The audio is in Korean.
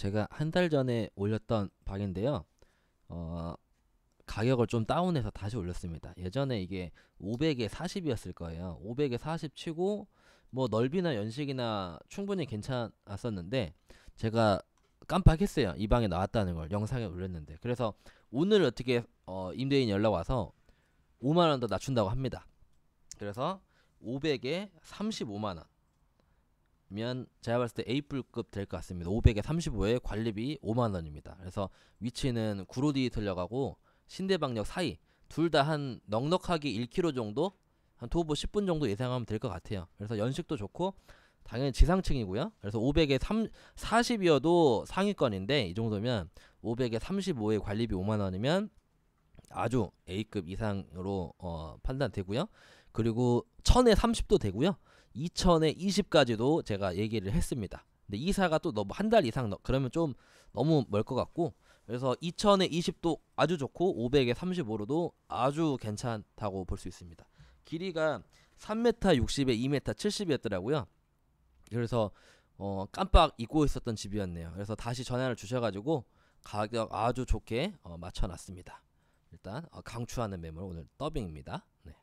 제가 한 달 전에 올렸던 방인데요. 어, 가격을 좀 다운해서 다시 올렸습니다. 예전에 이게 500에 40이었을 거예요. 500에 40 치고 뭐 넓이나 연식이나 충분히 괜찮았었는데 제가 깜빡했어요. 이 방에 나왔다는 걸 영상에 올렸는데. 그래서 오늘 어떻게 어, 임대인이 연락 와서 5만 원 더 낮춘다고 합니다. 그래서 500에 35만 원. 면 제가 봤을 때 A뿔급 될 것 같습니다. 500에 35에 관리비 5만 원입니다. 그래서 위치는 구로디 들려가고 신대방역 사이 둘 다 한 넉넉하게 1km 정도 한 토보 10분 정도 예상하면 될 것 같아요. 그래서 연식도 좋고 당연히 지상층이고요. 그래서 500에 3, 40이어도 상위권인데 이 정도면 500에 35에 관리비 5만 원이면 아주 A급 이상으로 어, 판단되고요. 그리고 1000에 30도 되고요. 2000에 20까지도 제가 얘기를 했습니다. 근데 이사가 또 너무 한 달 이상 그러면 좀 너무 멀 것 같고 그래서 2000에 20도 아주 좋고 500에 35로도 아주 괜찮다고 볼 수 있습니다. 길이가 3m 60에 2m 70이었더라고요. 그래서 어, 깜빡 잊고 있었던 집이었네요. 그래서 다시 전화를 주셔가지고 가격 아주 좋게 어, 맞춰놨습니다. 일단 어, 강추하는 매물 오늘 더빙입니다. 네.